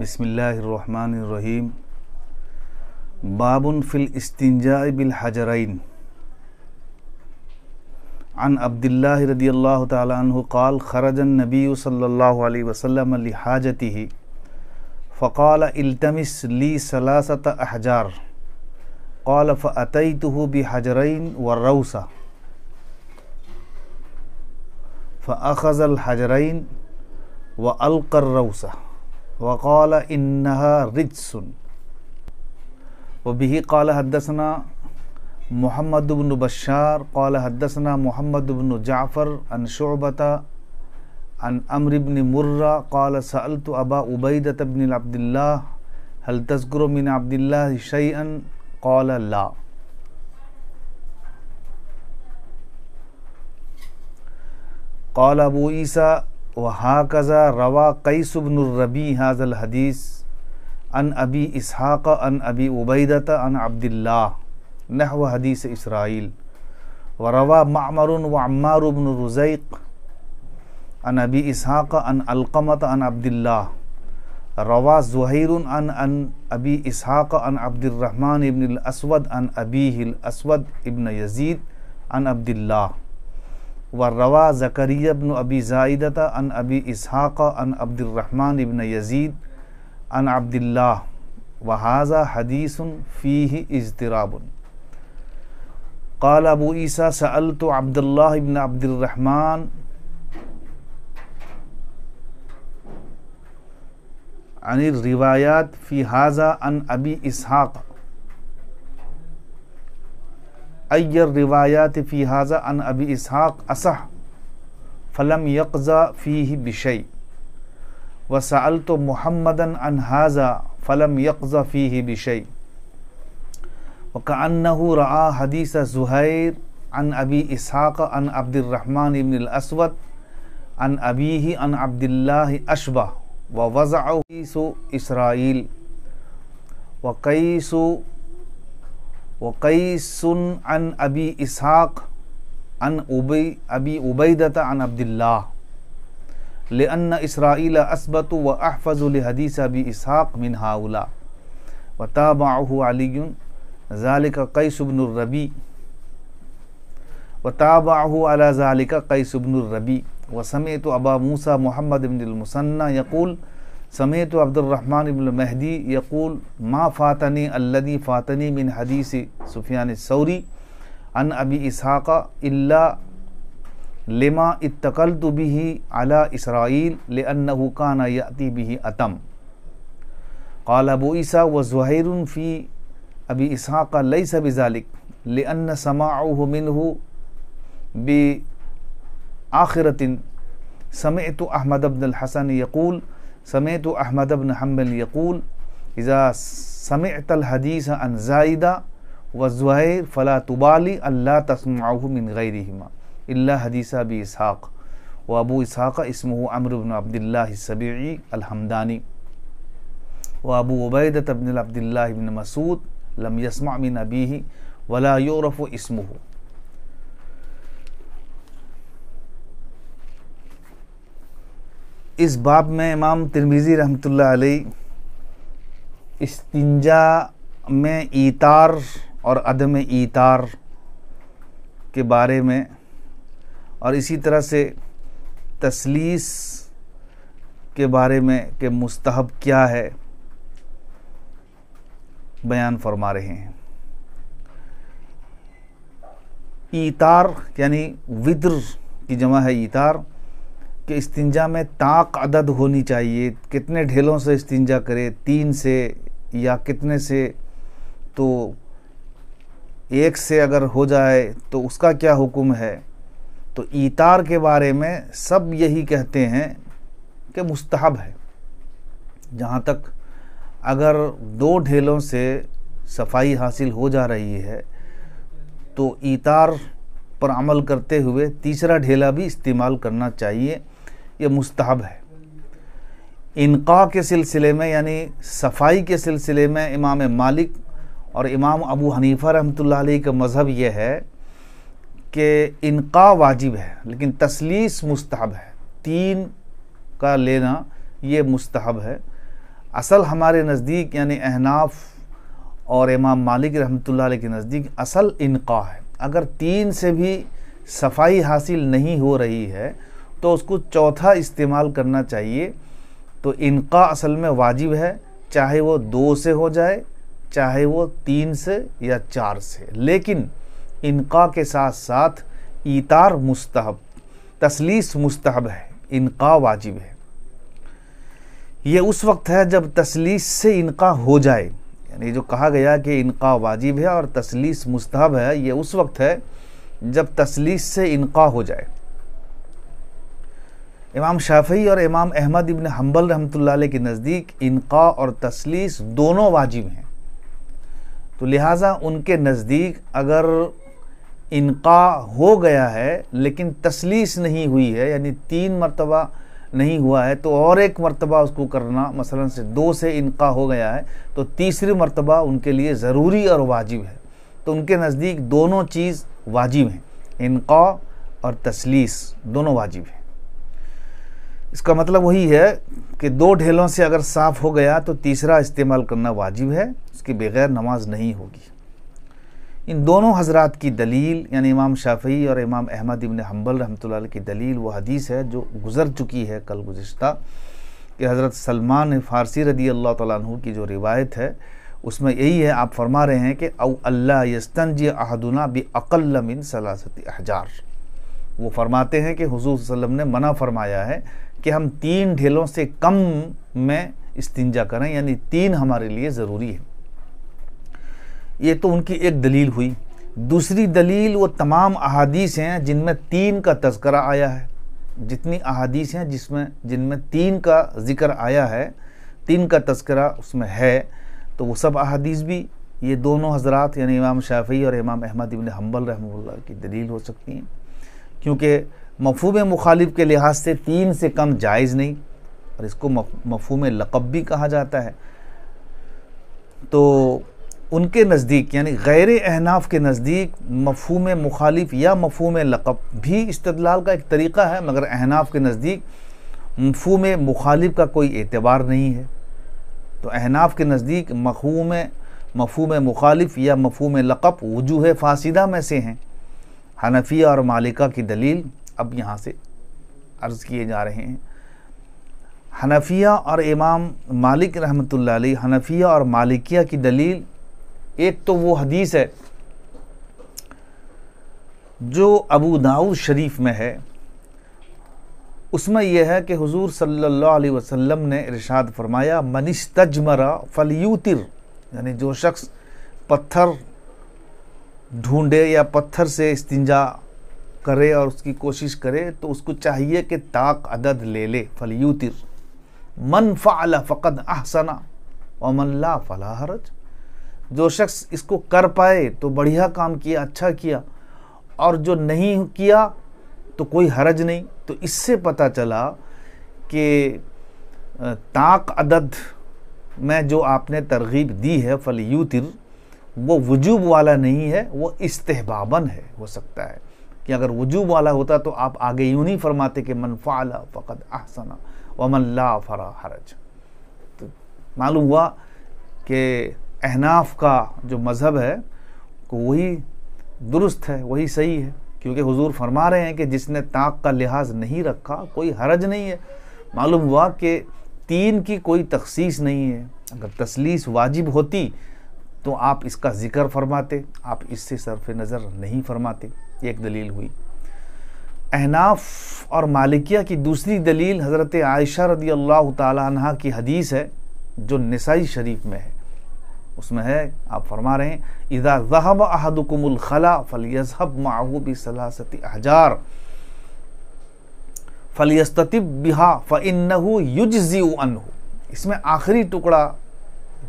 بسم الله الرحمن الرحيم باب في الاستنجاء بالحجرين عن عبد الله رضي الله تعالى عنه قال خرج النبي صلى الله عليه وسلم لحاجته فقال التمس لي ثلاثة أحجار قال فأتيته بحجرين والروسة فأخذ الحجرين وألقى الروسة वक़ाल इन्नहा रिजसन वबी काल हदसना मोहम्मद बन बशार काल हदसना मोहम्मद बन जाफ़र अन शोबता अन अमरबन मुर्रा काल सअलत अबा उबैदत बन अब्दुल्ला हल तस्कर मिन अब्दुल्ला शैन काल ला काल अबू ईसा وهكذا روى قيس بن الربيع هذا الحديث عن أبي إسحاق عن أبي عبيدة عن عبد الله نحو حديث إسرائيل وروى معمر وعمار بن رزيق عن أبي إسحاق عن القمة عن عبد الله روى زهير عن عن أبي إسحاق عن عبد الرحمن بن الأسود عن أبيه الأسود ابن يزيد عن عبد الله व रवा ज़करियाबन अबी ज़ायदता अन अबी इसहाक़ अन अब्दुलरहमान इबन यज़ीद अन अब्दुल्ला वहाज़ा हदीस फ़ी इजतराबन काल अबू ईसा सल तो अब्दुल्ला इबन अब्दुलरहमान अनिल रिवायात फ़ी हाज़ा अन अबी इसहाक़ अयर रिवायात फ़ी हाजा अन अबी इसहाक असह फ़लम यकज़ा फ़ी बिशई वसाल तो मोहम्मदन अन हाजा फ़लम यकज़ा फ़ी ही बिशई वकानहू रआ हदीस ज़ुहैर अन अबी इसहाक अन अब्दुलरहमान इबन अन अबी ही अन अब्दुल्ला अशबा व वज़ा इसराइल व कईसु वकई सुन अन अबी इसहाक़ अन उबई अबी उबैदत अन अब्दुल्ला अन इसराइल असबत व अहफ़ज़ हदीस अबी इसहाक़ मिन हाउला व ताबाह अलीन ज़ालिक कैसबनरबी व ताबाह अला ज़ालिक कैसबनरबी व समेत अबा मूसा मोहम्मद इबनमसन्ना यकूल سمعت عبد الرحمن بن مهدي يقول ما فاتني الذي فاتني من حديث سفيان الثوري عن أبي إسحاق إلا لما اتقلت به على إسرائيل لأنه كان يأتي به أتم قال أبو عيسى وزهير في أبي إسحاق ليس بذلك لأن سماعه منه بآخرة سمعت أحمد بن الحسن يقول समय तो अहमद अबन हमल यकूल इज़ा समतल हदीस अन जायदा व ज़ुहैर फ़ला तुबाली अल्लाह तस्माहु मिन गैरिहिमा इल्ला हदीसा बी इसहाक़ व अबू इसहाक़ इसमह अमर बिन अब्दिल्लाबी अलहमदानी व अबू उबैद तबन अब्दिल्ला बिन मसूद लम यसमा मिन अबी वला यूरफ़ इसमह इस बाब में इमाम तिरमिज़ी रहमत अलैह इस्तिंजा में इतार और अदम इतार के बारे में और इसी तरह से तसलीस के बारे में कि मुस्तहब क्या है बयान फरमा रहे हैं इतार यानी विद्र की जमा है इतार कि इस्तिंजा में ताक अदद होनी चाहिए कितने ढेलों से इस्तिंजा करे तीन से या कितने से तो एक से अगर हो जाए तो उसका क्या हुक्म है तो इतार के बारे में सब यही कहते हैं कि मुस्तहब है जहाँ तक अगर दो ढेलों से सफाई हासिल हो जा रही है तो इतार पर अमल करते हुए तीसरा ढेला भी इस्तेमाल करना चाहिए ये मुस्तहब है इनका के सिलसिले में यानी सफाई के सिलसिले में इमाम मालिक और इमाम अबू हनीफ़ा रहमतुल्लाह का मज़हब यह है कि इनका वाजिब है लेकिन तसलीस मुस्तहब है तीन का लेना ये मुस्तहब है असल हमारे नज़दीक यानी अहनाफ और इमाम मालिक रहमतुल्लाह के नज़दीक असल इनका है अगर तीन से भी सफाई हासिल नहीं हो रही है तो उसको चौथा इस्तेमाल करना चाहिए तो इनका असल में वाजिब है चाहे वो दो से हो जाए चाहे वो तीन से या चार से लेकिन इनका के साथ साथ इतार मुस्तहब तसलीस मुस्तहब है इनका वाजिब है ये उस वक्त है जब तसलीस से इनका हो जाए यानी जो कहा गया कि इनका वाजिब है और तसलीस मुस्तहब है ये उस वक्त है जब तसलीस से इनका हो जाए इमाम शाफी और इमाम अहमद इबन हम्बल रहमत के नज़दीक इनका और तसलीस दोनों वाजिब हैं तो लिहाजा उनके नज़दीक अगर इनका हो गया है लेकिन तसलीस नहीं हुई है यानी तीन मरतबा नहीं हुआ है तो और एक मरतबा उसको करना मसलन से दो से इनका हो गया है तो तीसरी मरतबा उनके लिए ज़रूरी और वाजिब है तो उनके नज़दीक दोनों चीज़ वाजिब हैं इनका और तसलीस दोनों वाजिब हैं इसका मतलब वही है कि दो ढेलों से अगर साफ़ हो गया तो तीसरा इस्तेमाल करना वाजिब है उसके बगैर नमाज नहीं होगी इन दोनों हजरात की दलील यानी इमाम शाफी और इमाम अहमद इबन हम्बल रहमत की दलील वह हदीस है जो गुज़र चुकी है कल गुज्त कि हज़रत सलमान फ़ारसी रदी अल्लाह तु की जो रिवायत है उसमें यही है आप फरमा रहे हैं कि अव अल्लाह यस्तनज अहदुना बकल अकलमिन सलासती हज़ार वो फरमाते हैं कि हजूर वसम ने मना फरमाया है कि हम तीन ढेलों से कम में इस्तिंजा करें यानी तीन हमारे लिए ज़रूरी है ये तो उनकी एक दलील हुई दूसरी दलील वो तमाम अहादीस हैं जिनमें तीन का तस्करा आया है जितनी अहादीस हैं जिसमें जिनमें तीन का जिक्र आया है तीन का तस्करा उसमें है तो वो सब अहादीस भी ये दोनों हजरात यानी इमाम शाफी और इमाम अहमद इबन हम्बल रहमुल्ला की दलील हो सकती हैं क्योंकि मफहूम मुखालिफ के लिहाज से तीन से कम जायज़ नहीं और इसको मफहूम लक़ब भी कहा जाता है तो उनके नज़दीक यानी गैर अहनाफ के नज़दीक मफहूम मुखालिफ या मफहूम लक़ब भी इस्तलाल का एक तरीक़ा है मगर अहनाफ के नज़दीक मफहूम मुखालिफ का कोई एतबार नहीं है तो अहनाफ के नज़दीक मफहम मफहूम मुखालिफ या मफहूम लक़ब वजूह फासिदा में से हैं हनफिया और मालिका की दलील अब यहाँ से अर्ज़ किए जा रहे हैं हनफिया और इमाम मालिक रहमत हनफिया और मालिकिया की दलील एक तो वो हदीस है जो अबू दाऊद शरीफ में है उसमें यह है कि हुजूर सल्लल्लाहु अलैहि वसल्लम ने इरशाद फरमाया मनिश तजमरा फलयूतिर यानी जो शख्स पत्थर ढूंढे या पत्थर से इस्तिंजा करे और उसकी कोशिश करे तो उसको चाहिए कि ताक अदद ले ले फलयूतिर मन फ़ाला फ़कद आहसना वमल्ला फला हरज जो शख्स इसको कर पाए तो बढ़िया काम किया अच्छा किया और जो नहीं किया तो कोई हरज नहीं तो इससे पता चला कि ताक अदद में जो आपने तरगीब दी है फलयूतिर वो वजूब वाला नहीं है वो इस्तेबाबन है हो सकता है कि अगर वजूब वाला होता तो आप आगे यूँ नहीं फरमाते कि मन फ़ाला फ़कत आहसना वमन ला फरा हरज तो मालूम हुआ कि अहनाफ का जो मज़हब है को वही दुरुस्त है वही सही है क्योंकि हुजूर फरमा रहे हैं कि जिसने ताक का लिहाज नहीं रखा कोई हरज नहीं है मालूम हुआ कि तीन की कोई तख्सीस नहीं है अगर तसलीस वाजिब होती तो आप इसका ज़िक्र फरमाते आप इससे सरफ नज़र नहीं फरमाते एक दलील हुई अहनाफ और मालिकिया की दूसरी दलील हज़रत आयशा रदी अल्लाह तहा की हदीस है जो नसाई शरीफ में है उसमें है आप फरमा रहे हैं इदा जहब फल यजहब माहूब सलासती हज़ार फलियस्तब बिहा फ़ युजी अन इसमें आखिरी टुकड़ा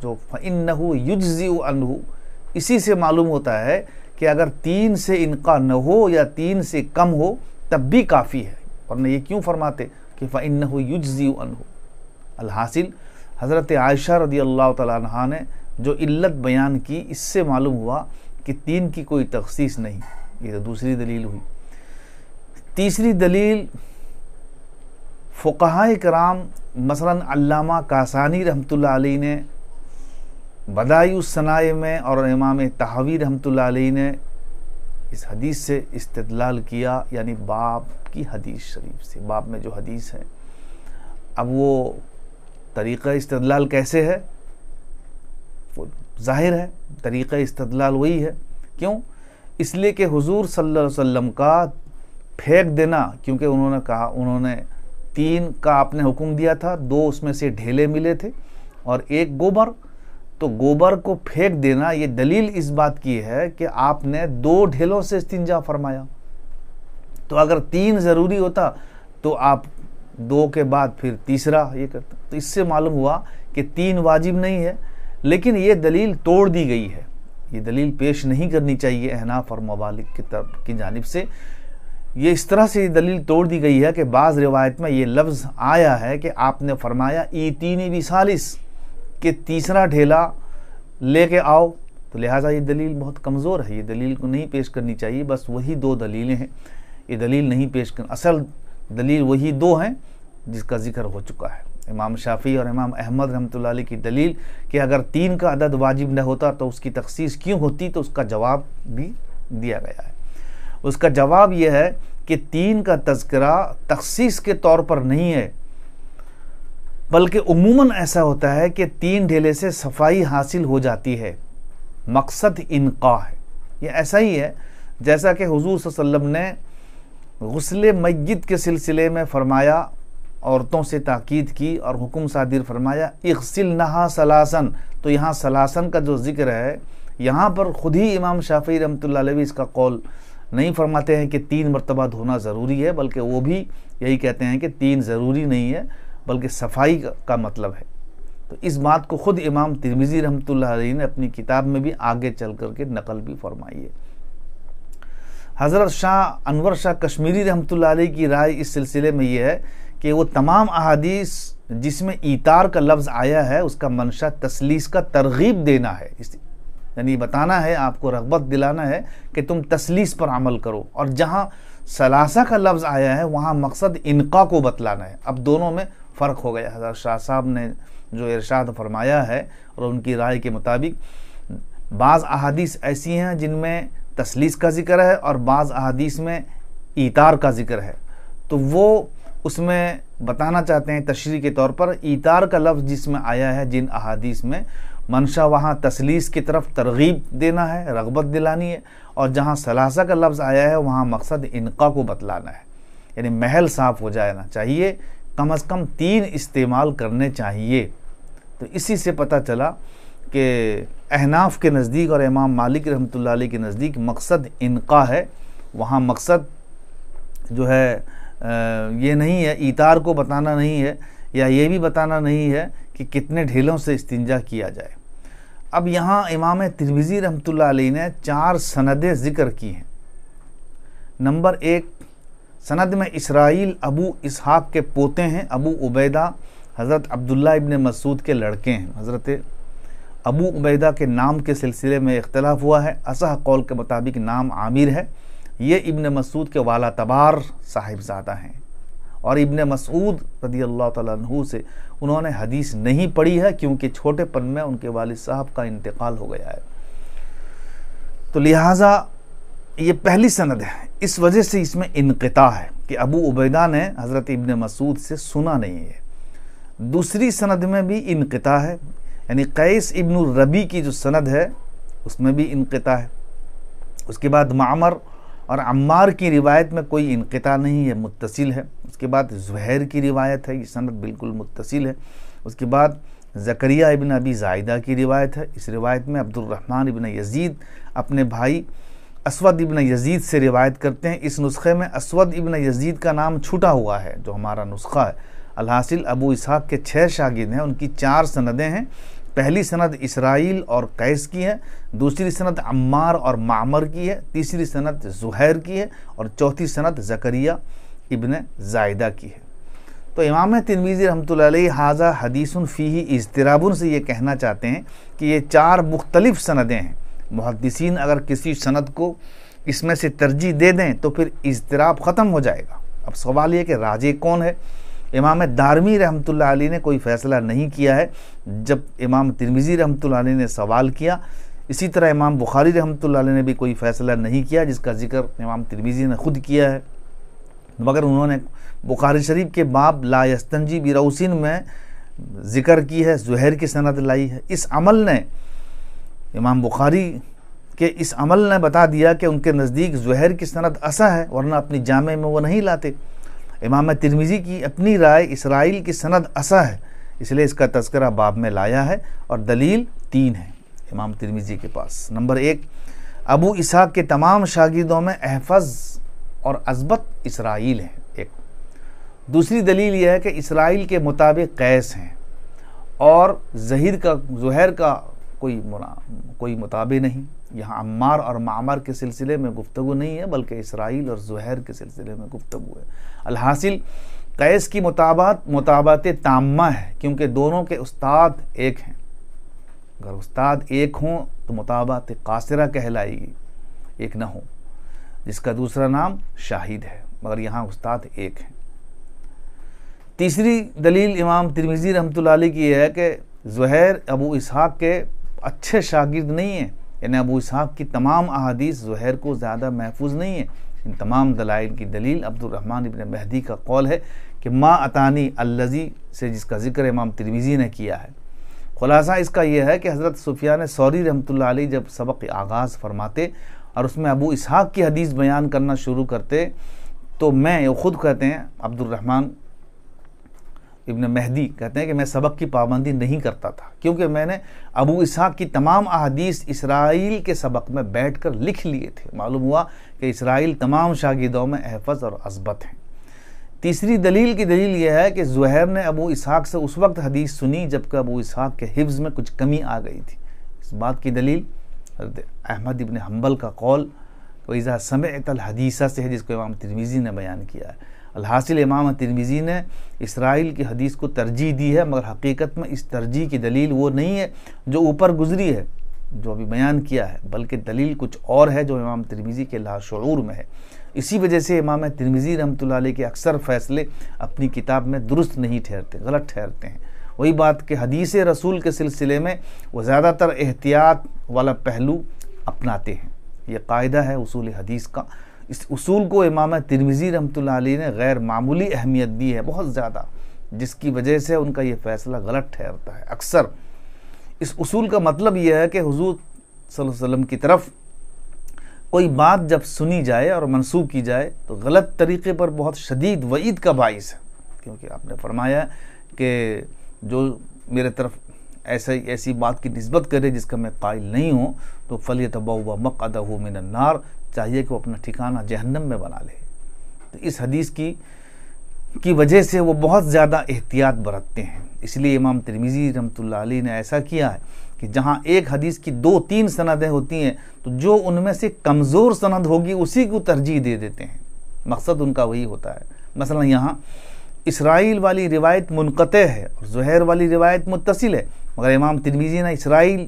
जो फ़न्नहू युजी अनहु इसी से मालूम होता है कि अगर तीन से इनका न हो या तीन से कम हो तब भी काफ़ी है वरना ये क्यों फरमाते कि फ़न्न हो युजजी अनहु अलहासिल हज़रत आयशा रदी अल्लाह तह ने जो इल्लत बयान की इससे मालूम हुआ कि तीन की कोई तखसीस नहीं ये तो दूसरी दलील हुई तीसरी दलील फ़ुकाय कराम मसला कासानी रहमत ने बदायु सनाए में और इमाम तहावी रहमतुल्लाह ने इस हदीस से इस्तलाल किया यानी बाप की हदीस शरीफ से बाप में जो हदीस है अब वो तरीक़ा इस्तलाल कैसे है वो जाहिर है तरीक़ा इस्तलाल वही है क्यों इसलिए कि हुजूर सल्लल्लाहु अलैहि वसल्लम का फेंक देना क्योंकि उन्होंने कहा उन्होंने तीन का आपने हुक्म दिया था दो उसमें से ढेले मिले थे और एक गोबर तो गोबर को फेंक देना ये दलील इस बात की है कि आपने दो ढेलों से इस्तिंजा फरमाया तो अगर तीन ज़रूरी होता तो आप दो के बाद फिर तीसरा ये करता तो इससे मालूम हुआ कि तीन वाजिब नहीं है लेकिन ये दलील तोड़ दी गई है ये दलील पेश नहीं करनी चाहिए अहनाफ और ममालिक की तरफ की जानब से ये इस तरह से ये दलील तोड़ दी गई है कि बाज़ रिवायत में ये लफ्ज़ आया है कि आपने फरमाया ई तीन बिसालिस कि तीसरा ढेला लेके आओ तो लिहाजा ये दलील बहुत कमज़ोर है ये दलील को नहीं पेश करनी चाहिए बस वही दो दलीलें हैं ये दलील नहीं पेश कर असल दलील वही दो हैं जिसका जिक्र हो चुका है इमाम शाफी और इमाम अहमद रहमत की दलील कि अगर तीन का अदद वाजिब न होता तो उसकी तखसीस क्यों होती तो उसका जवाब भी दिया गया है उसका जवाब यह है कि तीन का तस्करा तखसीस के तौर पर नहीं है बल्कि उमूमन ऐसा होता है कि तीन ढेले से सफाई हासिल हो जाती है मकसद इनका है यह ऐसा ही है जैसा कि हजूर वसल्लम ने गसल मैत के सिलसिले में फरमाया औरतों से ताक़ीद की और हुक्म सादिर फरमाया इकसिल नहा सलासन तो यहाँ सलासन का जो जिक्र है यहाँ पर ख़ुद ही इमाम शाफी रमत रमतवी इसका कौल नहीं फरमाते हैं कि तीन मरतबा धोना ज़रूरी है बल्कि वो भी यही कहते हैं कि तीन ज़रूरी नहीं है बल्कि सफाई का, का मतलब है तो इस बात को खुद इमाम तिरमिज़ी रहमत ने अपनी किताब में भी आगे चल कर के नकल भी फरमाई है हज़रत शाह अनवर शाह कश्मीरी रहमत की राय इस सिलसिले में यह है कि वो तमाम अहादीस जिसमें इतार का लफ्ज़ आया है उसका मंशा तसलीस का तरगीब देना है इस यानी बताना है आपको रगबत दिलाना है कि तुम तसलीस पर अमल करो और जहाँ सलासा का लफ्ज़ आया है वहाँ मकसद इनका को बतलाना है अब दोनों में फ़र्क हो गया हज़रत शाह साहब ने जो इरशाद फरमाया है और उनकी राय के मुताबिक बाज़ अहादीस ऐसी हैं जिनमें तसलीस का ज़िक्र है और बाज़ अहादीस में इतार का ज़िक्र है तो वो उसमें बताना चाहते हैं तशरी के तौर पर इतार का लफ्ज़ जिसमें आया है जिन अहादीस में मनशा वहाँ तसलीस की तरफ तरगीब देना है रगबत दिलानी है और जहाँ सलासा का लफ्ज़ आया है वहाँ मकसद इनका को बतलाना है यानी महल साफ़ हो जाना चाहिए कम अज़ कम तीन इस्तेमाल करने चाहिए तो इसी से पता चला कि अहनाफ के नज़दीक और इमाम मालिक रहमतुल्लाह अलैह के नज़दीक मकसद इनका है वहाँ मकसद जो है ये नहीं है इतार को बताना नहीं है या ये भी बताना नहीं है कि कितने ढेलों से इस्तिंजा किया जाए अब यहाँ इमाम तिरविज़ी रहमतुल्लाह अलैह ने चार सनदें ज़िक्र की हैं नंबर एक सनद में इसराइल अबू इसहाक के पोते हैं अबू उबैदा हज़रत अब्दुल्ला इबन मसूद के लड़के हैं हज़रत अबू उबैदा के नाम के सिलसिले में इख्तलाफ हुआ है असह कौल के मुताबिक नाम आमिर है ये इबन मसूद के वाला तबार साहिबजादा हैं और इबन मसूद रदी अल्लाह तु से उन्होंने हदीस नहीं पढ़ी है क्योंकि छोटेपन में उनके वाल साहब का इंतकाल हो गया है तो लिहाजा ये पहली सनद है इस वजह से इसमें इनकता है कि अबू उबैदा ने हज़रत इबन मसूद से सुना नहीं है दूसरी सनद में भी इनकता है यानी कैस इबन रबी की जो सनद है उसमें भी इनकता है उसके बाद मामर और अम्मार की रिवायत में कोई इनकता नहीं है मुतसिल है उसके बाद जहैर की रिवायत है ये सनद बिल्कुल मुतसिल है उसके बाद जकरिया इबन अबी जायदा की रिवायत है इस रिवायत में अब्दुलरहमान इबन यजीद अपने भाई असवद इबन यजीद से रिवायत करते हैं इस नुस्खे में असवद इबन यजीद का नाम छूटा हुआ है जो हमारा नुस्खा है अलहासिल अबू इसहाक के छः शागिद हैं उनकी चार सनदें हैं पहली सनद इसराइल और कैस की है दूसरी सनद अम्मार और मामर की है तीसरी सनद जुहैर की है और चौथी सनद जकरिया इबन जायदा की है तो इमाम तनवीज़ी रहमत हाजा हदीसन फ़ी इजतराबन से ये कहना चाहते हैं कि ये चार मुख्तलिफ़ सनदें हैं मुहदसिन अगर किसी सनद को इसमें से तरजीह दे दें तो फिर इजतराब ख़त्म हो जाएगा अब सवाल यह कि राजे कौन है इमाम दारमी रहमत आली ने कोई फ़ैसला नहीं किया है जब इमाम तिरमिज़ी रहमत आली ने सवाल किया इसी तरह इमाम बुखारी रहमत आली ने भी कोई फ़ैसला नहीं किया जिसका जिक्र इमाम तिरमिज़ी ने खुद किया है मगर उन्होंने बुखारी शरीफ के बाब लास्तनजी बिरौसिन में ज़िक्र की है जहर की सनत लाई है इस अमल ने इमाम बुखारी के इस अमल ने बता दिया कि उनके नज़दीक जहर की सनत असा है वरना अपनी जामे में वो नहीं लाते इमाम तिरमिज़ी की अपनी राय इसराइल की सनत असा है इसलिए इसका तस्करा बाब में लाया है और दलील तीन है इमाम तिरमिज़ी के पास नंबर एक अबू इसहाक के तमाम शागिदों में अहफज और अजबत इसराइल है एक दूसरी दलील यह है कि इसराइल के मुताबिक कैस हैं और जहीर का जहर का कोई कोई मुताबे नहीं यहाँ अम्मार और मामर के सिलसिले में गुफ्तु नहीं है बल्कि इसराइल और जहर के सिलसिले में गुफ्तु है अलहासिल कैस की मुताबात मुताबात तामा है क्योंकि दोनों के उस्ताद एक हैं अगर उस्ताद एक हों तो मुताबात कासरा कहलाएगी एक ना हो जिसका दूसरा नाम शाहिद है मगर यहाँ उस्ताद एक हैं तीसरी दलील इमाम तिरमिज़ी रहमत की यह है कि जहैर अबू इसहाक़ के अच्छे शागिर्द नहीं हैं यानी अबू इसहाक़ की तमाम अहादीस जहर को ज़्यादा महफूज नहीं है इन तमाम दलाइल की दलील अब्दुलरहमान इबन महदी का कौल है कि माँ अतानी अल्लजी से जिसका जिक्र इमाम तिरवीज़ी ने किया है खुलासा इसका यह है कि हज़रत सुफियान सौरी रहमतुल्लाह अलैह जब सबक आगाज़ फरमाते और उसमें अबू इसहाक़ की हदीस बयान करना शुरू करते तो मैं ख़ुद कहते हैं अब्दुलरहमान इब्न महदी कहते हैं कि मैं सबक की पाबंदी नहीं करता था क्योंकि मैंने अबू इसहाक की तमाम अहदीस इसराइल के सबक में बैठ कर लिख लिए थे मालूम हुआ कि इसराइल तमाम शागिदों में अहफज और असबत हैं तीसरी दलील की दलील यह है कि जुहैर ने अबू इसहाक से उस वक्त हदीस सुनी जबकि अबू इसहाक के हिफ्ज़ में कुछ कमी आ गई थी इस बात की दलील अहमद इबन हम्बल का कौल वैज़ा समय तल हदीसा से है जिसको इमाम तिरवीजी ने बयान किया है अलहसिल इमाम तिरमिज़ी ने इसराइल की हदीस को तरजीह दी है मगर हकीकत में इस तरजीह की दलील वो नहीं है जो ऊपर गुजरी है जो अभी बयान किया है बल्कि दलील कुछ और है जो इमाम तिरमिज़ी के लाशूर में है इसी वजह से इमाम तिरमिज़ी रमत के अक्सर फैसले अपनी किताब में दुरुस्त नहीं ठहरते गलत ठहरते हैं वही बात कि हदीस रसूल के सिलसिले में वो ज़्यादातर एहतियात वाला पहलू अपनाते हैं ये कायदा है उसूल हदीस का इस उसूल को इमाम तिरमिज़ी रमत ने गैर मामूली अहमियत दी है बहुत ज़्यादा जिसकी वजह से उनका ये फ़ैसला गलत ठहरता है अक्सर इस उसूल का मतलब यह है कि हजूर सल्लम की तरफ कोई बात जब सुनी जाए और मनसूब की जाए तो गलत तरीके पर बहुत शदीद वईद का बाइस है क्योंकि आपने फरमाया कि जो मेरे तरफ ऐसे ऐसी बात की नस्बत करे जिसका मैं कायल नहीं हूँ तो मक अदा हो मिनन्नार चाहिए कि वो अपना ठिकाना जहन्नम में बना ले तो इस हदीस की की वजह से वो बहुत ज़्यादा एहतियात बरतते हैं इसलिए इमाम तिरमिज़ी रमतुल्ला अली ने ऐसा किया है कि जहाँ एक हदीस की दो तीन सनदें होती हैं तो जो उनमें से कमज़ोर सनद होगी उसी को तरजीह दे देते हैं मकसद उनका वही होता है मसला यहाँ इसराइल वाली रिवायत मुनक़ है और जहर वाली रिवायत मुतसिल है मगर इमाम तिरमिज़ी ने इसराइल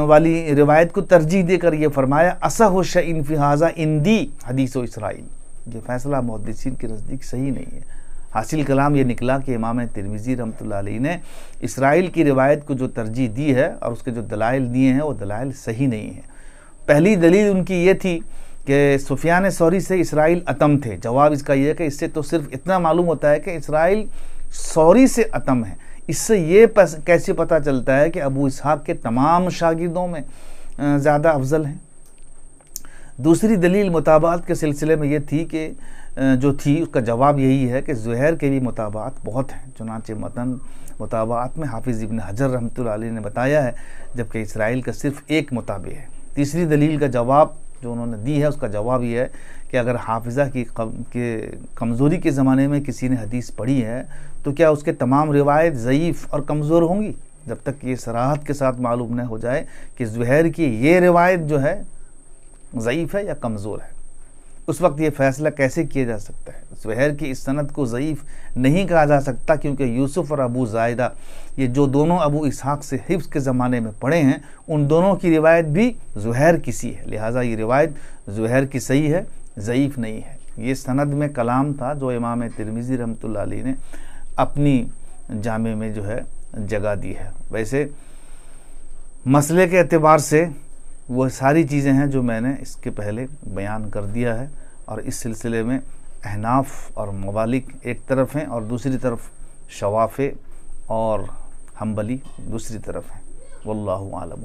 वाली रिवायत को तरजीह देकर यह फरमाया असह शन फ़िहाज़ा दी हदीस इसराइल ये फ़ैसला मुहदसिन के नज़दीक सही नहीं है हासिल कलाम ये निकला कि इमाम तिरमिज़ी रमत ने इसराइल की रिवायत को जो तरजीह दी है और उसके जो दलाइल दिए हैं वो दलाइल सही नहीं है पहली दलील उनकी ये थी कि सुफियान सौरी से इसराइल अतम थे जवाब इसका यह है कि इससे तो सिर्फ इतना मालूम होता है कि इसराइल सौरी से अतम है इससे ये पस, कैसे पता चलता है कि अबू इसहाक के तमाम शागिदों में ज़्यादा अफजल हैं दूसरी दलील मुताबात के सिलसिले में ये थी कि जो थी उसका जवाब यही है कि जहर के भी मुताबात बहुत हैं चुनाचे मतन मुताबात में हाफिज़ इबन हजर रहमत ने बताया है जबकि इसराइल का सिर्फ एक मुताबे है तीसरी दलील का जवाब जो उन्होंने दी है उसका जवाब ये है कि अगर हाफिज़ा की कम, के कमज़ोरी के ज़माने में किसी ने हदीस पढ़ी है तो क्या उसके तमाम रिवायत ज़यीफ़ और कमज़ोर होंगी जब तक ये सराहत के साथ मालूम न हो जाए कि जहर की ये रिवायत जो है ज़यीफ़ है या कमज़ोर है उस वक्त ये फ़ैसला कैसे किया जा सकता है जहर की इस सनत को ज़यीफ़ नहीं कहा जा सकता क्योंकि यूसुफ़ और अबू जायदा ये जो दोनों अबू इसहाक़ से हिफ्स के ज़माने में पढ़े हैं उन दोनों की रिवायत भी जहर की सी है लिहाजा ये रिवायत जहर की सही है ज़यीफ़ नहीं है ये सनद में कलाम था जो इमाम तिरमिज़ी रमत ने अपनी जामे में जो है जगह दी है वैसे मसले के अतबार से वो सारी चीज़ें हैं जो मैंने इसके पहले बयान कर दिया है और इस सिलसिले में अहनाफ और मवालिक एक तरफ हैं और दूसरी तरफ शवाफ़े और हम्बली दूसरी तरफ हैं वल्लम आलम